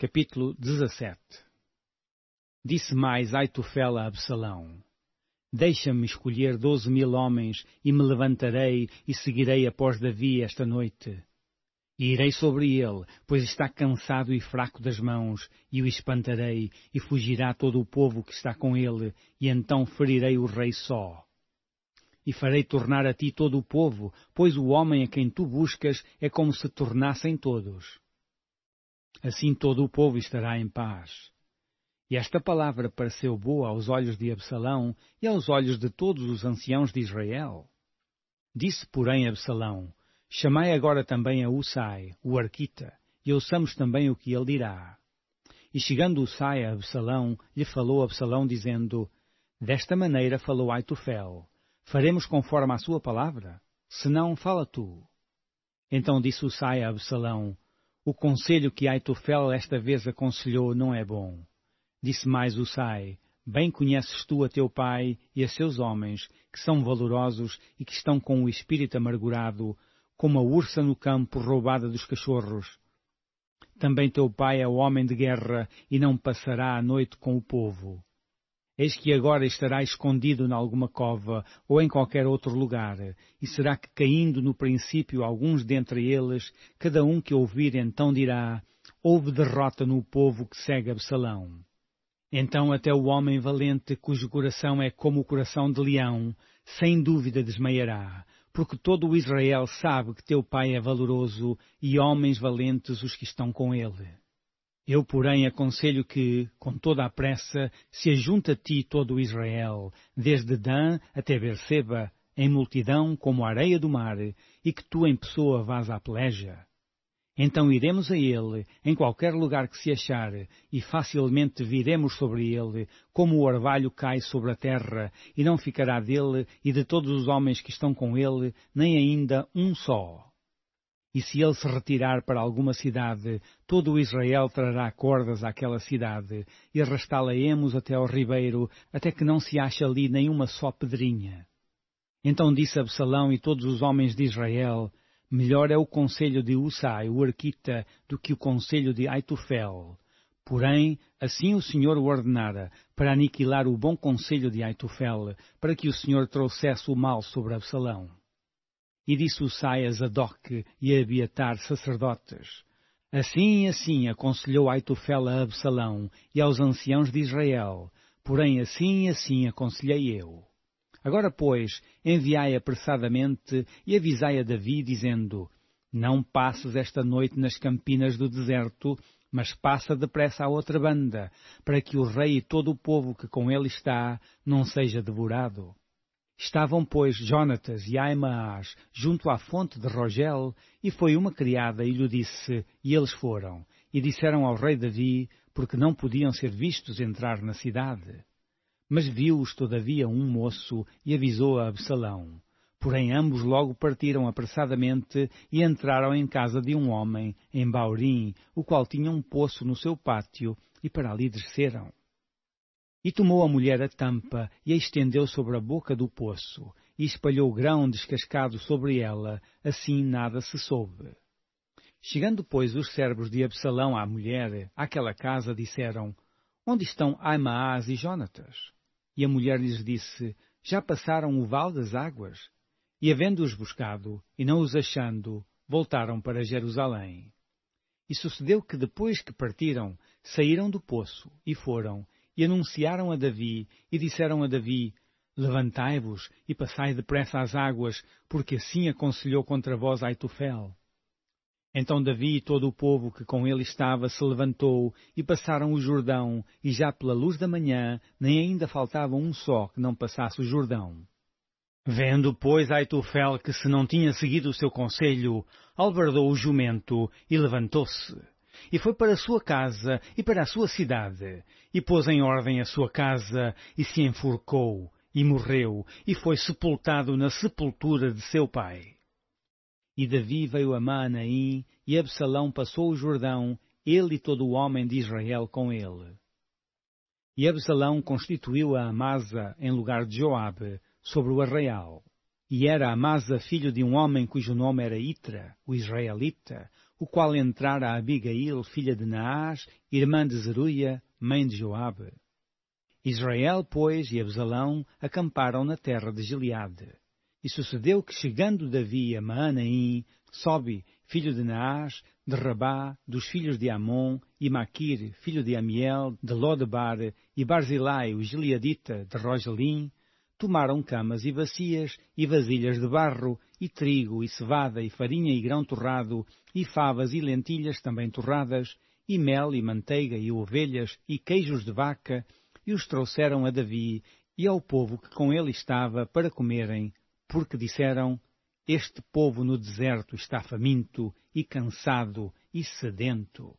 Capítulo 17 Disse mais Aitofel a Absalão, Deixa-me escolher doze mil homens, e me levantarei e seguirei após Davi esta noite. E irei sobre ele, pois está cansado e fraco das mãos, e o espantarei, e fugirá todo o povo que está com ele, e então ferirei o rei só. E farei tornar a ti todo o povo, pois o homem a quem tu buscas é como se tornassem todos Assim todo o povo estará em paz. E esta palavra pareceu boa aos olhos de Absalão e aos olhos de todos os anciãos de Israel. Disse, porém, Absalão: Chamai agora também a Usai, o arquita, e ouçamos também o que ele dirá. E chegando Usai a Absalão, lhe falou Absalão, dizendo: Desta maneira falou Aitofel: Faremos conforme a sua palavra? Se não, fala tu. Então disse Usai a Absalão: o conselho que Aitofel esta vez aconselhou não é bom. Disse mais o Sai, bem conheces tu a teu pai e a seus homens, que são valorosos e que estão com o espírito amargurado, como a ursa no campo roubada dos cachorros. Também teu pai é homem de guerra e não passará a noite com o povo. Eis que agora estará escondido em alguma cova ou em qualquer outro lugar, e será que caindo no princípio alguns dentre eles, cada um que ouvir então dirá, houve derrota no povo que segue Absalão. Então até o homem valente, cujo coração é como o coração de leão, sem dúvida desmaiará, porque todo o Israel sabe que teu pai é valoroso e homens valentes os que estão com ele. Eu, porém, aconselho que, com toda a pressa, se ajunte a ti todo Israel, desde Dan até Berseba, em multidão como a areia do mar, e que tu em pessoa vás à peleja. Então iremos a ele, em qualquer lugar que se achar, e facilmente viremos sobre ele, como o orvalho cai sobre a terra, e não ficará dele e de todos os homens que estão com ele, nem ainda um só e se ele se retirar para alguma cidade, todo Israel trará cordas àquela cidade, e arrastá-la-emos até ao ribeiro, até que não se ache ali nenhuma só pedrinha. Então disse Absalão e todos os homens de Israel, melhor é o conselho de Usai, o arquita, do que o conselho de Aitofel. Porém, assim o Senhor o ordenara, para aniquilar o bom conselho de Aitofel, para que o Senhor trouxesse o mal sobre Absalão e dissociai a Zadok e a Abiatar sacerdotes. Assim e assim aconselhou Aitofela a Absalão e aos anciãos de Israel, porém assim e assim aconselhei eu. Agora, pois, enviai apressadamente e avisai a Davi, dizendo, Não passes esta noite nas campinas do deserto, mas passa depressa à outra banda, para que o rei e todo o povo que com ele está não seja devorado. Estavam, pois, Jonatas e Aimaas junto à fonte de Rogel, e foi uma criada e lhe disse, e eles foram, e disseram ao rei Davi, porque não podiam ser vistos entrar na cidade. Mas viu-os todavia um moço e avisou a Absalão. Porém ambos logo partiram apressadamente e entraram em casa de um homem, em Baurim, o qual tinha um poço no seu pátio, e para ali desceram. E tomou a mulher a tampa e a estendeu sobre a boca do poço, e espalhou o grão descascado sobre ela, assim nada se soube. Chegando, pois, os servos de Absalão à mulher, àquela casa, disseram, Onde estão Aimaás e Jonatas? E a mulher lhes disse, Já passaram o val das águas? E, havendo-os buscado, e não os achando, voltaram para Jerusalém. E sucedeu que, depois que partiram, saíram do poço, e foram, e anunciaram a Davi, e disseram a Davi: Levantai-vos e passai depressa às águas, porque assim aconselhou contra vós Aitofel. Então Davi e todo o povo que com ele estava se levantou e passaram o Jordão, e já pela luz da manhã nem ainda faltava um só que não passasse o Jordão. Vendo, pois, Aitofel que se não tinha seguido o seu conselho, albardou o jumento e levantou-se e foi para a sua casa e para a sua cidade, e pôs em ordem a sua casa e se enforcou, e morreu, e foi sepultado na sepultura de seu pai. E Davi veio a Maanaim, e Absalão passou o Jordão, ele e todo o homem de Israel com ele. E Absalão constituiu a Amasa em lugar de Joabe, sobre o arraial. E era Amasa filho de um homem cujo nome era Itra, o israelita, o qual entrara Abigail, filha de Naás, irmã de Zeruia, mãe de Joabe. Israel, pois, e Absalão acamparam na terra de Gileade. E sucedeu que, chegando Davi a Maanaim, Sobe, filho de Naás, de Rabá, dos filhos de Amon, e Maquir, filho de Amiel, de Lodebar, e Barzilai, o gileadita, de Rogelim, tomaram camas e bacias e vasilhas de barro e trigo, e cevada, e farinha, e grão torrado, e favas, e lentilhas também torradas, e mel, e manteiga, e ovelhas, e queijos de vaca, e os trouxeram a Davi e ao povo que com ele estava para comerem, porque disseram: Este povo no deserto está faminto, e cansado, e sedento.